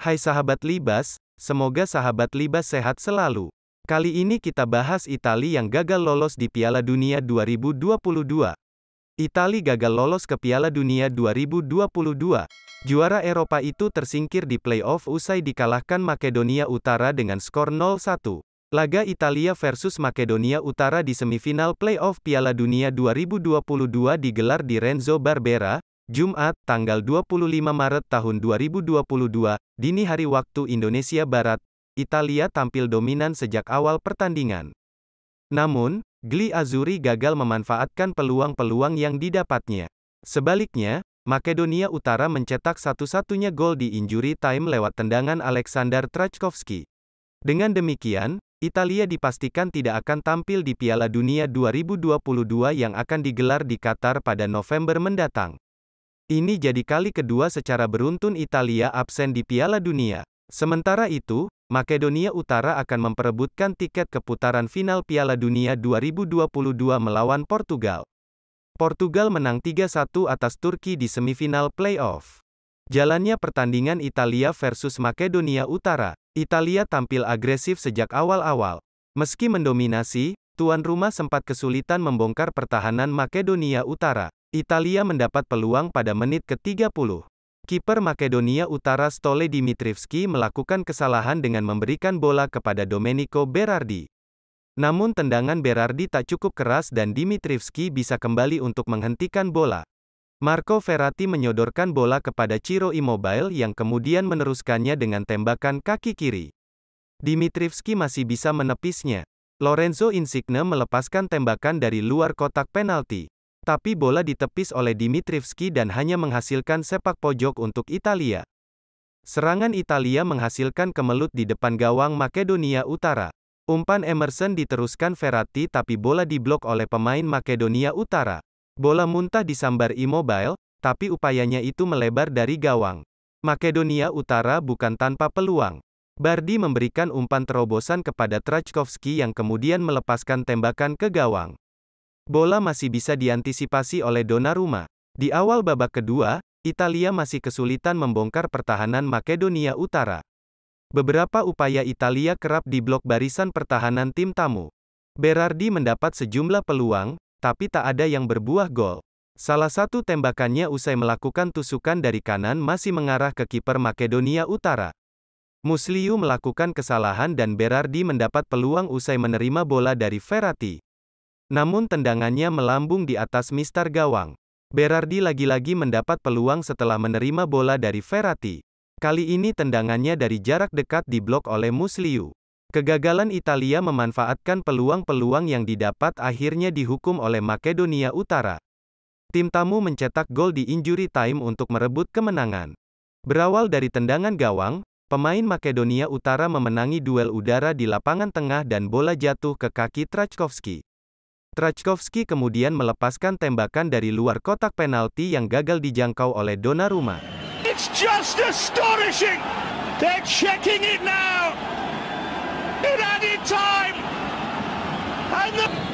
Hai sahabat Libas, semoga sahabat Libas sehat selalu. Kali ini kita bahas Itali yang gagal lolos di Piala Dunia 2022. Itali gagal lolos ke Piala Dunia 2022. Juara Eropa itu tersingkir di playoff usai dikalahkan Makedonia Utara dengan skor 0-1. Laga Italia versus Makedonia Utara di semifinal playoff Piala Dunia 2022 digelar di Renzo Barbera, Jumat, tanggal 25 Maret tahun 2022, dini hari waktu Indonesia Barat, Italia tampil dominan sejak awal pertandingan. Namun, Gli Azuri gagal memanfaatkan peluang-peluang yang didapatnya. Sebaliknya, Makedonia Utara mencetak satu-satunya gol di injury time lewat tendangan Alexander Trachkovski. Dengan demikian, Italia dipastikan tidak akan tampil di Piala Dunia 2022 yang akan digelar di Qatar pada November mendatang. Ini jadi kali kedua secara beruntun Italia absen di Piala Dunia. Sementara itu, Makedonia Utara akan memperebutkan tiket ke putaran final Piala Dunia 2022 melawan Portugal. Portugal menang 3-1 atas Turki di semifinal playoff. Jalannya pertandingan Italia versus Makedonia Utara, Italia tampil agresif sejak awal-awal. Meski mendominasi, tuan rumah sempat kesulitan membongkar pertahanan Makedonia Utara. Italia mendapat peluang pada menit ke-30. Kiper Makedonia Utara Stole Dimitrivski melakukan kesalahan dengan memberikan bola kepada Domenico Berardi. Namun tendangan Berardi tak cukup keras dan Dimitrivski bisa kembali untuk menghentikan bola. Marco Ferrati menyodorkan bola kepada Ciro Immobile yang kemudian meneruskannya dengan tembakan kaki kiri. Dimitrivski masih bisa menepisnya. Lorenzo Insigne melepaskan tembakan dari luar kotak penalti. Tapi bola ditepis oleh Dimitrivski dan hanya menghasilkan sepak pojok untuk Italia. Serangan Italia menghasilkan kemelut di depan gawang Makedonia Utara. Umpan Emerson diteruskan Verratti tapi bola diblok oleh pemain Makedonia Utara. Bola muntah disambar Immobile, tapi upayanya itu melebar dari gawang. Makedonia Utara bukan tanpa peluang. Bardi memberikan umpan terobosan kepada Trajkovski yang kemudian melepaskan tembakan ke gawang. Bola masih bisa diantisipasi oleh Donnarumma. Di awal babak kedua, Italia masih kesulitan membongkar pertahanan Makedonia Utara. Beberapa upaya Italia kerap diblok barisan pertahanan tim tamu. Berardi mendapat sejumlah peluang, tapi tak ada yang berbuah gol. Salah satu tembakannya usai melakukan tusukan dari kanan masih mengarah ke kiper Makedonia Utara. Musliu melakukan kesalahan dan Berardi mendapat peluang usai menerima bola dari Ferrati. Namun tendangannya melambung di atas mistar gawang. Berardi lagi-lagi mendapat peluang setelah menerima bola dari Ferrati. Kali ini tendangannya dari jarak dekat diblok oleh Musliu. Kegagalan Italia memanfaatkan peluang-peluang yang didapat akhirnya dihukum oleh Makedonia Utara. Tim tamu mencetak gol di injury time untuk merebut kemenangan. Berawal dari tendangan gawang, pemain Makedonia Utara memenangi duel udara di lapangan tengah dan bola jatuh ke kaki Trachkovski. Trachkovski kemudian melepaskan tembakan dari luar kotak penalti yang gagal dijangkau oleh Donnarumma. It's just astonishing. They're checking it now. It added time. And the